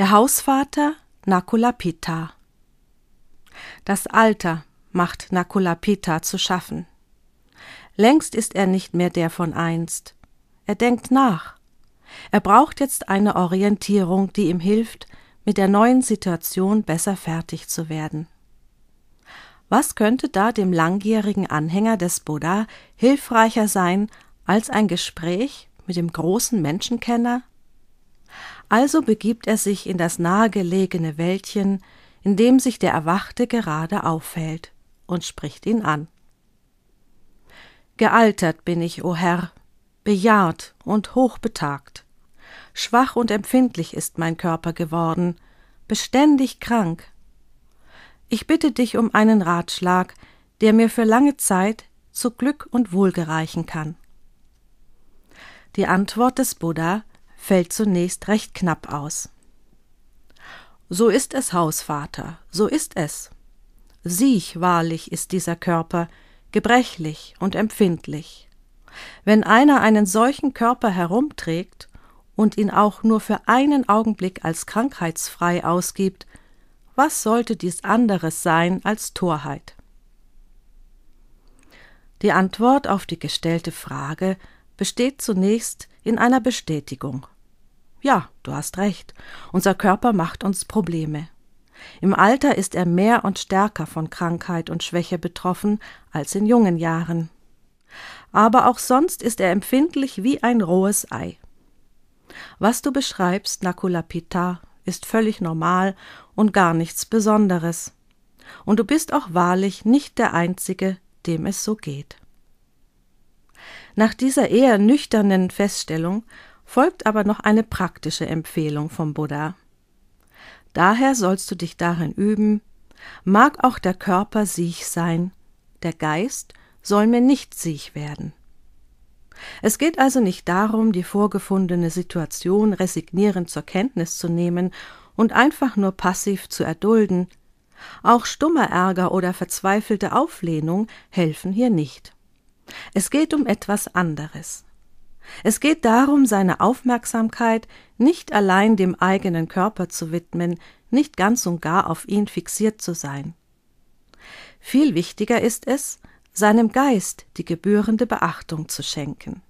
Der Hausvater Nakula Das Alter macht Nakula zu schaffen. Längst ist er nicht mehr der von einst. Er denkt nach. Er braucht jetzt eine Orientierung, die ihm hilft, mit der neuen Situation besser fertig zu werden. Was könnte da dem langjährigen Anhänger des Buddha hilfreicher sein als ein Gespräch mit dem großen Menschenkenner also begibt er sich in das nahegelegene Wäldchen, in dem sich der Erwachte gerade aufhält, und spricht ihn an. Gealtert bin ich, o oh Herr, bejahrt und hochbetagt. Schwach und empfindlich ist mein Körper geworden, beständig krank. Ich bitte dich um einen Ratschlag, der mir für lange Zeit zu Glück und Wohl gereichen kann. Die Antwort des Buddha fällt zunächst recht knapp aus. So ist es, Hausvater, so ist es. Siech wahrlich ist dieser Körper, gebrechlich und empfindlich. Wenn einer einen solchen Körper herumträgt und ihn auch nur für einen Augenblick als krankheitsfrei ausgibt, was sollte dies anderes sein als Torheit? Die Antwort auf die gestellte Frage besteht zunächst in einer Bestätigung. Ja, du hast recht, unser Körper macht uns Probleme. Im Alter ist er mehr und stärker von Krankheit und Schwäche betroffen als in jungen Jahren. Aber auch sonst ist er empfindlich wie ein rohes Ei. Was du beschreibst, Nakula Pita, ist völlig normal und gar nichts Besonderes. Und du bist auch wahrlich nicht der Einzige, dem es so geht. Nach dieser eher nüchternen Feststellung folgt aber noch eine praktische Empfehlung vom Buddha. Daher sollst du dich darin üben, mag auch der Körper siech sein, der Geist soll mir nicht siech werden. Es geht also nicht darum, die vorgefundene Situation resignierend zur Kenntnis zu nehmen und einfach nur passiv zu erdulden. Auch stummer Ärger oder verzweifelte Auflehnung helfen hier nicht. Es geht um etwas anderes. Es geht darum, seine Aufmerksamkeit nicht allein dem eigenen Körper zu widmen, nicht ganz und gar auf ihn fixiert zu sein. Viel wichtiger ist es, seinem Geist die gebührende Beachtung zu schenken.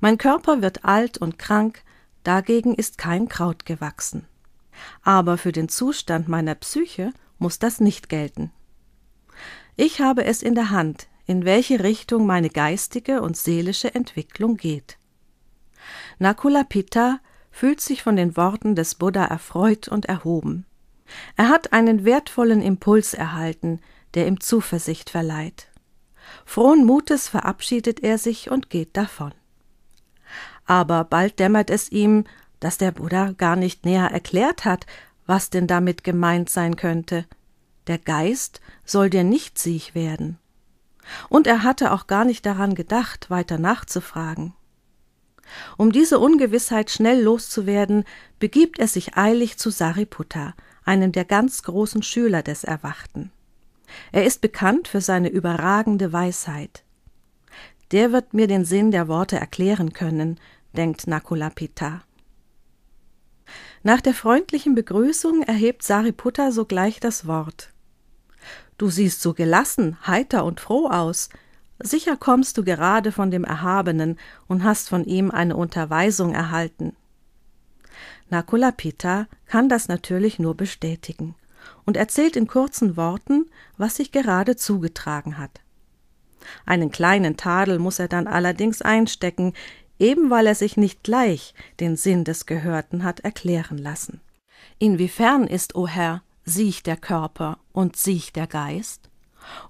Mein Körper wird alt und krank, dagegen ist kein Kraut gewachsen. Aber für den Zustand meiner Psyche muss das nicht gelten. Ich habe es in der Hand, in welche Richtung meine geistige und seelische Entwicklung geht. Nakula Pitta fühlt sich von den Worten des Buddha erfreut und erhoben. Er hat einen wertvollen Impuls erhalten, der ihm Zuversicht verleiht. Frohen Mutes verabschiedet er sich und geht davon. Aber bald dämmert es ihm, dass der Buddha gar nicht näher erklärt hat, was denn damit gemeint sein könnte. Der Geist soll dir nicht sieg werden. Und er hatte auch gar nicht daran gedacht, weiter nachzufragen. Um diese Ungewissheit schnell loszuwerden, begibt er sich eilig zu Sariputta, einem der ganz großen Schüler des Erwachten. Er ist bekannt für seine überragende Weisheit. Der wird mir den Sinn der Worte erklären können, denkt Nakulapita. Nach der freundlichen Begrüßung erhebt Sariputta sogleich das Wort. Du siehst so gelassen, heiter und froh aus. Sicher kommst du gerade von dem Erhabenen und hast von ihm eine Unterweisung erhalten. Nakula Pita kann das natürlich nur bestätigen und erzählt in kurzen Worten, was sich gerade zugetragen hat. Einen kleinen Tadel muss er dann allerdings einstecken, eben weil er sich nicht gleich den Sinn des Gehörten hat erklären lassen. Inwiefern ist, o oh Herr, sieht der Körper und sieht der Geist?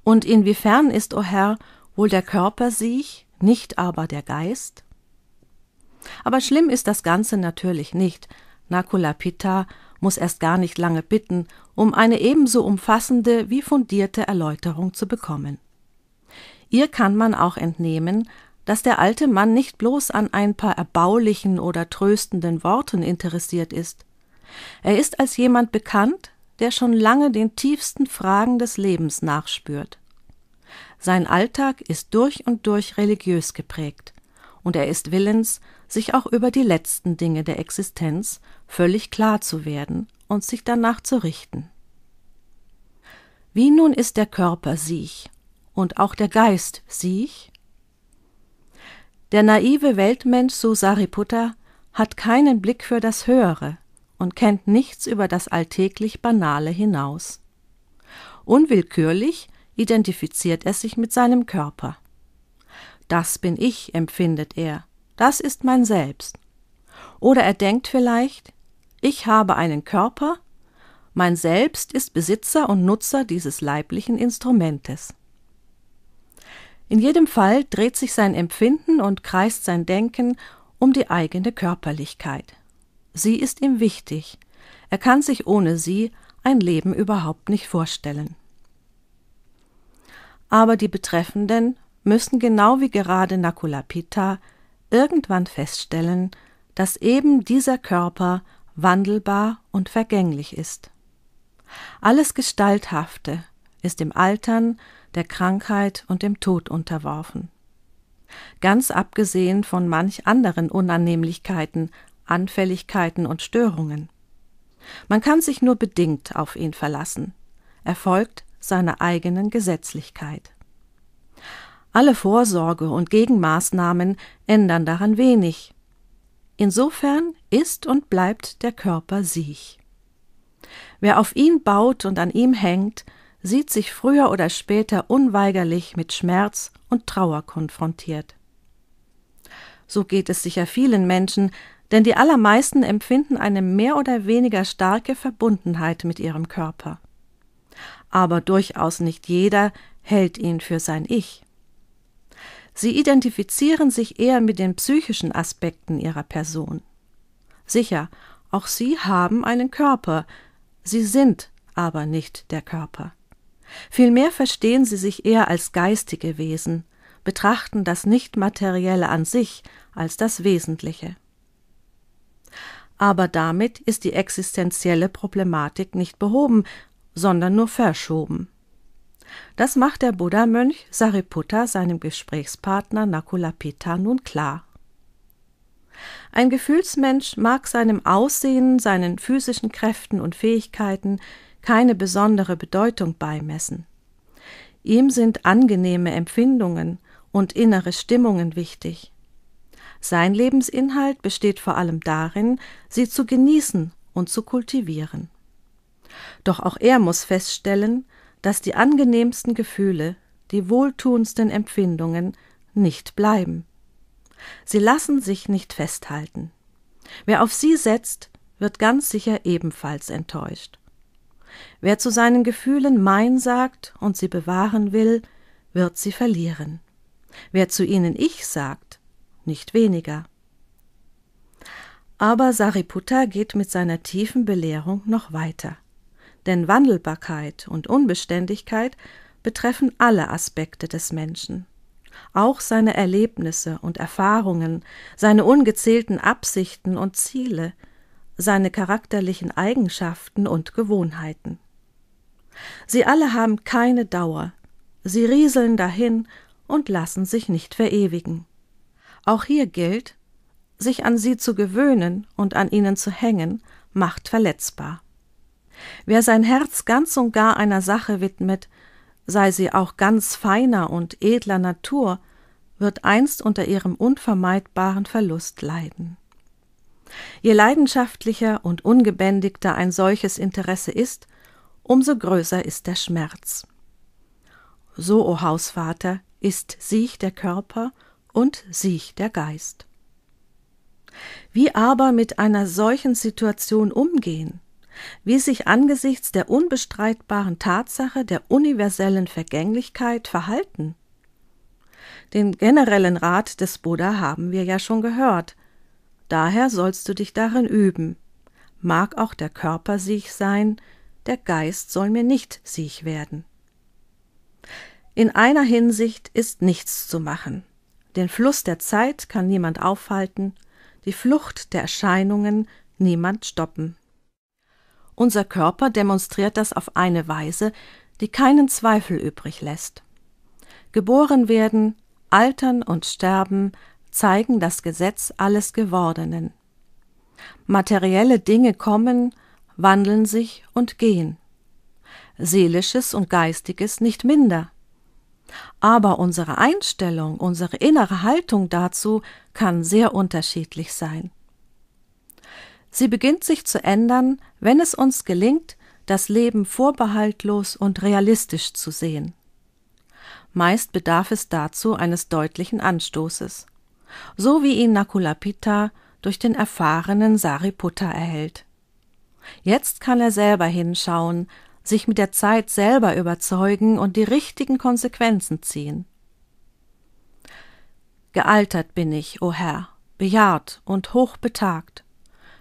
Und inwiefern ist, o oh Herr, wohl der Körper siech, nicht aber der Geist? Aber schlimm ist das Ganze natürlich nicht. Nakula Pitta muss erst gar nicht lange bitten, um eine ebenso umfassende wie fundierte Erläuterung zu bekommen. Ihr kann man auch entnehmen, dass der alte Mann nicht bloß an ein paar erbaulichen oder tröstenden Worten interessiert ist. Er ist als jemand bekannt, der schon lange den tiefsten Fragen des Lebens nachspürt. Sein Alltag ist durch und durch religiös geprägt, und er ist willens, sich auch über die letzten Dinge der Existenz völlig klar zu werden und sich danach zu richten. Wie nun ist der Körper siech und auch der Geist siech? Der naive Weltmensch Susariputta hat keinen Blick für das Höhere, und kennt nichts über das alltäglich Banale hinaus. Unwillkürlich identifiziert er sich mit seinem Körper. Das bin ich, empfindet er, das ist mein Selbst. Oder er denkt vielleicht, ich habe einen Körper, mein Selbst ist Besitzer und Nutzer dieses leiblichen Instrumentes. In jedem Fall dreht sich sein Empfinden und kreist sein Denken um die eigene Körperlichkeit. Sie ist ihm wichtig. Er kann sich ohne sie ein Leben überhaupt nicht vorstellen. Aber die Betreffenden müssen genau wie gerade Nakulapita irgendwann feststellen, dass eben dieser Körper wandelbar und vergänglich ist. Alles Gestalthafte ist dem Altern, der Krankheit und dem Tod unterworfen. Ganz abgesehen von manch anderen Unannehmlichkeiten Anfälligkeiten und Störungen. Man kann sich nur bedingt auf ihn verlassen. Er folgt seiner eigenen Gesetzlichkeit. Alle Vorsorge und Gegenmaßnahmen ändern daran wenig. Insofern ist und bleibt der Körper siech. Wer auf ihn baut und an ihm hängt, sieht sich früher oder später unweigerlich mit Schmerz und Trauer konfrontiert. So geht es sicher vielen Menschen, denn die allermeisten empfinden eine mehr oder weniger starke Verbundenheit mit ihrem Körper. Aber durchaus nicht jeder hält ihn für sein Ich. Sie identifizieren sich eher mit den psychischen Aspekten ihrer Person. Sicher, auch sie haben einen Körper, sie sind aber nicht der Körper. Vielmehr verstehen sie sich eher als geistige Wesen, betrachten das Nichtmaterielle an sich als das Wesentliche aber damit ist die existenzielle Problematik nicht behoben, sondern nur verschoben. Das macht der Buddha-Mönch Sariputta seinem Gesprächspartner Nakula nun klar. Ein Gefühlsmensch mag seinem Aussehen, seinen physischen Kräften und Fähigkeiten keine besondere Bedeutung beimessen. Ihm sind angenehme Empfindungen und innere Stimmungen wichtig. Sein Lebensinhalt besteht vor allem darin, sie zu genießen und zu kultivieren. Doch auch er muss feststellen, dass die angenehmsten Gefühle, die wohltuendsten Empfindungen nicht bleiben. Sie lassen sich nicht festhalten. Wer auf sie setzt, wird ganz sicher ebenfalls enttäuscht. Wer zu seinen Gefühlen Mein sagt und sie bewahren will, wird sie verlieren. Wer zu ihnen Ich sagt, nicht weniger. Aber Sariputta geht mit seiner tiefen Belehrung noch weiter. Denn Wandelbarkeit und Unbeständigkeit betreffen alle Aspekte des Menschen. Auch seine Erlebnisse und Erfahrungen, seine ungezählten Absichten und Ziele, seine charakterlichen Eigenschaften und Gewohnheiten. Sie alle haben keine Dauer, sie rieseln dahin und lassen sich nicht verewigen. Auch hier gilt, sich an sie zu gewöhnen und an ihnen zu hängen, macht verletzbar. Wer sein Herz ganz und gar einer Sache widmet, sei sie auch ganz feiner und edler Natur, wird einst unter ihrem unvermeidbaren Verlust leiden. Je leidenschaftlicher und ungebändigter ein solches Interesse ist, umso größer ist der Schmerz. So, o oh Hausvater, ist siech der Körper und sich der Geist. Wie aber mit einer solchen Situation umgehen, wie sich angesichts der unbestreitbaren Tatsache der universellen Vergänglichkeit verhalten? Den generellen Rat des Buddha haben wir ja schon gehört. Daher sollst du dich darin üben. Mag auch der Körper sich sein, der Geist soll mir nicht sich werden. In einer Hinsicht ist nichts zu machen. Den Fluss der Zeit kann niemand aufhalten, die Flucht der Erscheinungen niemand stoppen. Unser Körper demonstriert das auf eine Weise, die keinen Zweifel übrig lässt. Geboren werden, altern und sterben zeigen das Gesetz alles Gewordenen. Materielle Dinge kommen, wandeln sich und gehen. Seelisches und Geistiges nicht minder. Aber unsere Einstellung, unsere innere Haltung dazu kann sehr unterschiedlich sein. Sie beginnt sich zu ändern, wenn es uns gelingt, das Leben vorbehaltlos und realistisch zu sehen. Meist bedarf es dazu eines deutlichen Anstoßes, so wie ihn Nakulapita durch den erfahrenen Sariputta erhält. Jetzt kann er selber hinschauen, sich mit der Zeit selber überzeugen und die richtigen Konsequenzen ziehen. Gealtert bin ich, o oh Herr, bejaht und hochbetagt.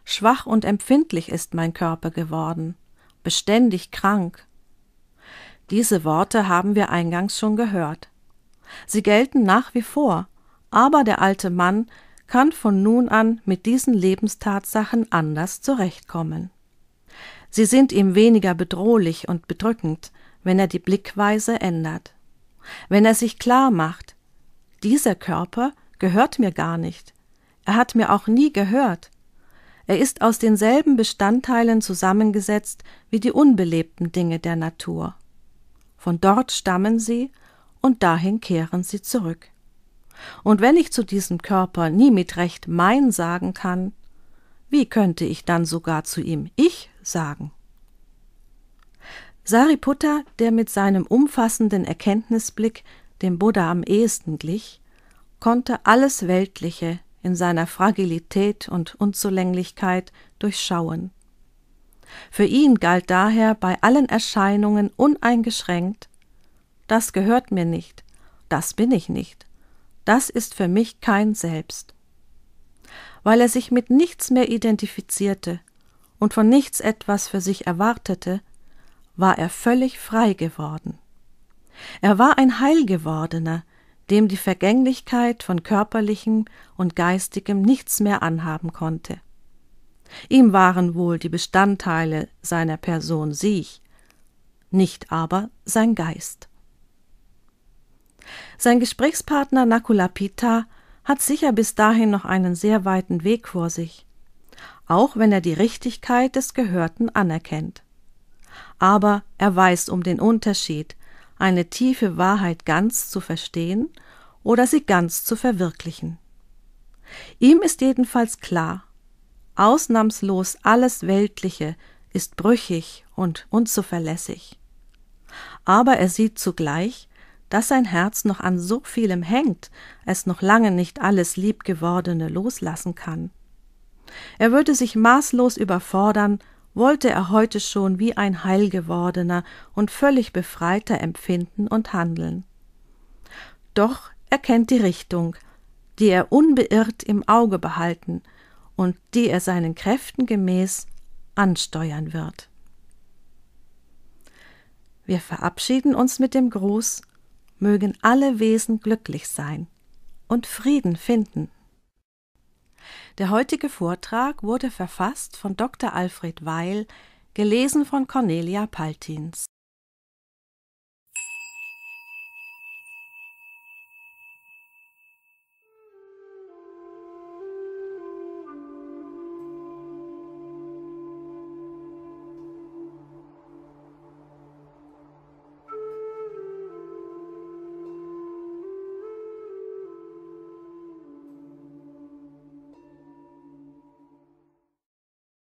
Schwach und empfindlich ist mein Körper geworden, beständig krank. Diese Worte haben wir eingangs schon gehört. Sie gelten nach wie vor, aber der alte Mann kann von nun an mit diesen Lebenstatsachen anders zurechtkommen. Sie sind ihm weniger bedrohlich und bedrückend, wenn er die Blickweise ändert. Wenn er sich klar macht, dieser Körper gehört mir gar nicht. Er hat mir auch nie gehört. Er ist aus denselben Bestandteilen zusammengesetzt wie die unbelebten Dinge der Natur. Von dort stammen sie und dahin kehren sie zurück. Und wenn ich zu diesem Körper nie mit Recht mein sagen kann, wie könnte ich dann sogar zu ihm ich sagen. Sariputta, der mit seinem umfassenden Erkenntnisblick dem Buddha am ehesten glich, konnte alles Weltliche in seiner Fragilität und Unzulänglichkeit durchschauen. Für ihn galt daher bei allen Erscheinungen uneingeschränkt Das gehört mir nicht, das bin ich nicht, das ist für mich kein Selbst. Weil er sich mit nichts mehr identifizierte, und von nichts etwas für sich erwartete, war er völlig frei geworden. Er war ein Heilgewordener, dem die Vergänglichkeit von körperlichem und geistigem nichts mehr anhaben konnte. Ihm waren wohl die Bestandteile seiner Person siech, nicht aber sein Geist. Sein Gesprächspartner Nakulapita hat sicher bis dahin noch einen sehr weiten Weg vor sich, auch wenn er die Richtigkeit des Gehörten anerkennt. Aber er weiß um den Unterschied, eine tiefe Wahrheit ganz zu verstehen oder sie ganz zu verwirklichen. Ihm ist jedenfalls klar, ausnahmslos alles Weltliche ist brüchig und unzuverlässig. Aber er sieht zugleich, dass sein Herz noch an so vielem hängt, es noch lange nicht alles Liebgewordene loslassen kann. Er würde sich maßlos überfordern, wollte er heute schon wie ein Heilgewordener und völlig Befreiter empfinden und handeln. Doch er kennt die Richtung, die er unbeirrt im Auge behalten und die er seinen Kräften gemäß ansteuern wird. Wir verabschieden uns mit dem Gruß, mögen alle Wesen glücklich sein und Frieden finden. Der heutige Vortrag wurde verfasst von Dr. Alfred Weil, gelesen von Cornelia Paltins